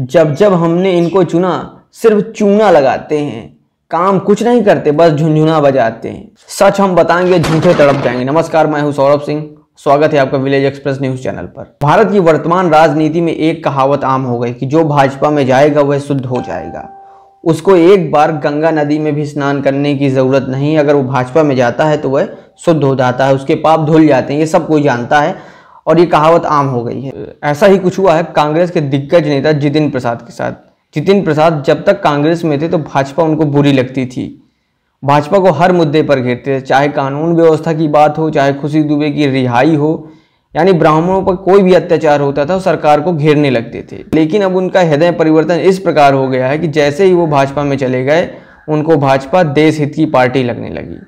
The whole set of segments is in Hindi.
जब जब हमने इनको चुना सिर्फ चूना लगाते हैं काम कुछ नहीं करते बस झुंझुना बजाते हैं सच हम बताएंगे झूठे तड़प जाएंगे नमस्कार मैं हूं सौरभ सिंह स्वागत है आपका विलेज एक्सप्रेस न्यूज चैनल पर भारत की वर्तमान राजनीति में एक कहावत आम हो गई कि जो भाजपा में जाएगा वह शुद्ध हो जाएगा उसको एक बार गंगा नदी में भी स्नान करने की ज़रूरत नहीं अगर वो भाजपा में जाता है तो वह शुद्ध हो जाता है उसके पाप धुल जाते हैं ये सब कोई जानता है और ये कहावत आम हो गई है ऐसा ही कुछ हुआ है कांग्रेस के दिग्गज नेता जितिन प्रसाद के साथ जितिन प्रसाद जब तक कांग्रेस में थे तो भाजपा उनको बुरी लगती थी भाजपा को हर मुद्दे पर घेरते थे चाहे कानून व्यवस्था की बात हो चाहे खुशी दुबे की रिहाई हो यानी ब्राह्मणों पर कोई भी अत्याचार होता था सरकार को घेरने लगते थे लेकिन अब उनका हृदय परिवर्तन इस प्रकार हो गया है कि जैसे ही वो भाजपा में चले गए उनको भाजपा देश हित की पार्टी लगने लगी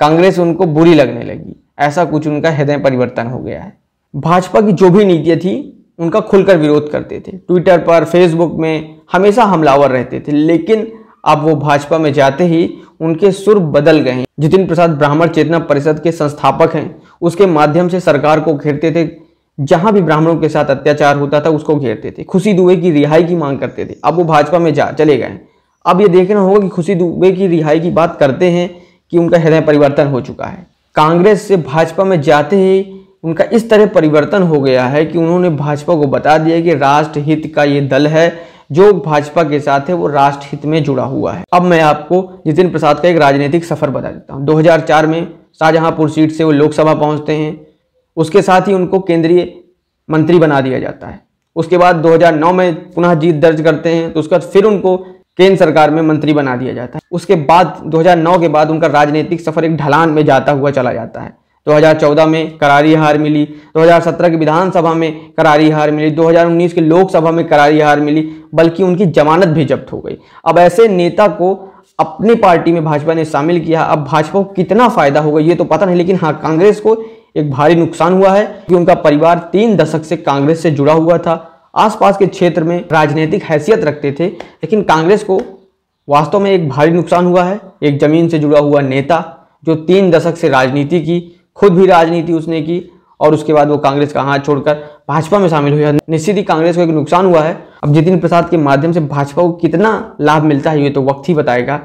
कांग्रेस उनको बुरी लगने लगी ऐसा कुछ उनका हृदय परिवर्तन हो गया है भाजपा की जो भी नीतियाँ थी उनका खुलकर विरोध करते थे ट्विटर पर फेसबुक में हमेशा हमलावर रहते थे लेकिन अब वो भाजपा में जाते ही उनके सुर बदल गए हैं जितिन प्रसाद ब्राह्मण चेतना परिषद के संस्थापक हैं उसके माध्यम से सरकार को घेरते थे जहां भी ब्राह्मणों के साथ अत्याचार होता था उसको घेरते थे खुशी दुबे की रिहाई की मांग करते थे अब वो भाजपा में जा चले गए अब ये देखना होगा कि खुशी दुबे की रिहाई की बात करते हैं कि उनका हृदय परिवर्तन हो चुका है कांग्रेस से भाजपा में जाते ही उनका इस तरह परिवर्तन हो गया है कि उन्होंने भाजपा को बता दिया कि राष्ट्र हित का ये दल है जो भाजपा के साथ है वो राष्ट्र हित में जुड़ा हुआ है अब मैं आपको जितिन प्रसाद का एक राजनीतिक सफर बता देता हूँ 2004 में शाहजहांपुर सीट से वो लोकसभा पहुँचते हैं उसके साथ ही उनको केंद्रीय मंत्री बना दिया जाता है उसके बाद दो में पुनः जीत दर्ज करते हैं तो उसके बाद फिर उनको केंद्र सरकार में मंत्री बना दिया जाता है उसके बाद 2009 के बाद उनका राजनीतिक सफर एक ढलान में जाता हुआ चला जाता है 2014 में करारी हार मिली 2017 की विधानसभा में करारी हार मिली 2019 के लोकसभा में करारी हार मिली बल्कि उनकी जमानत भी जब्त हो गई अब ऐसे नेता को अपनी पार्टी में भाजपा ने शामिल किया अब भाजपा को कितना फायदा होगा ये तो पता नहीं लेकिन हाँ कांग्रेस को एक भारी नुकसान हुआ है कि उनका परिवार तीन दशक से कांग्रेस से जुड़ा हुआ था आसपास के क्षेत्र में राजनीतिक हैसियत रखते थे लेकिन कांग्रेस को वास्तव में एक भारी नुकसान हुआ है एक जमीन से जुड़ा हुआ नेता जो तीन दशक से राजनीति की खुद भी राजनीति उसने की और उसके बाद वो कांग्रेस का हाथ छोड़कर भाजपा में शामिल हुआ निश्चित ही कांग्रेस को एक नुकसान हुआ है अब जितिन प्रसाद के माध्यम से भाजपा को कितना लाभ मिलता है ये तो वक्त ही बताएगा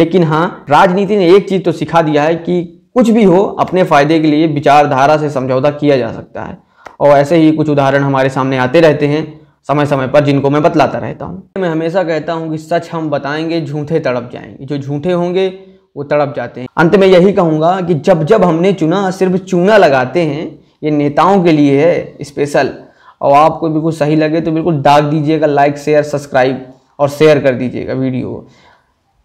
लेकिन हाँ राजनीति ने एक चीज़ तो सिखा दिया है कि कुछ भी हो अपने फायदे के लिए विचारधारा से समझौता किया जा सकता है और ऐसे ही कुछ उदाहरण हमारे सामने आते रहते हैं समय समय पर जिनको मैं बतलाता रहता हूँ मैं हमेशा कहता हूँ कि सच हम बताएंगे झूठे तड़प जाएंगे जो झूठे होंगे वो तड़प जाते हैं अंत में यही कहूँगा कि जब जब हमने चुना सिर्फ चूना लगाते हैं ये नेताओं के लिए है स्पेशल और आपको बिल्कुल सही लगे तो बिल्कुल दाग दीजिएगा लाइक शेयर सब्सक्राइब और शेयर कर दीजिएगा वीडियो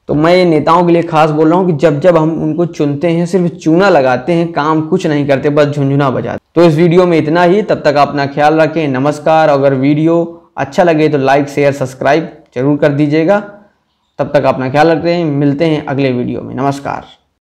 तो मैं ये नेताओं के लिए खास बोल रहा हूँ कि जब जब हम उनको चुनते हैं सिर्फ चूना लगाते हैं काम कुछ नहीं करते बस झुंझुना बजाते तो इस वीडियो में इतना ही तब तक अपना ख्याल रखें नमस्कार अगर वीडियो अच्छा लगे तो लाइक शेयर सब्सक्राइब जरूर कर दीजिएगा तब तक अपना ख्याल रखते हैं मिलते हैं अगले वीडियो में नमस्कार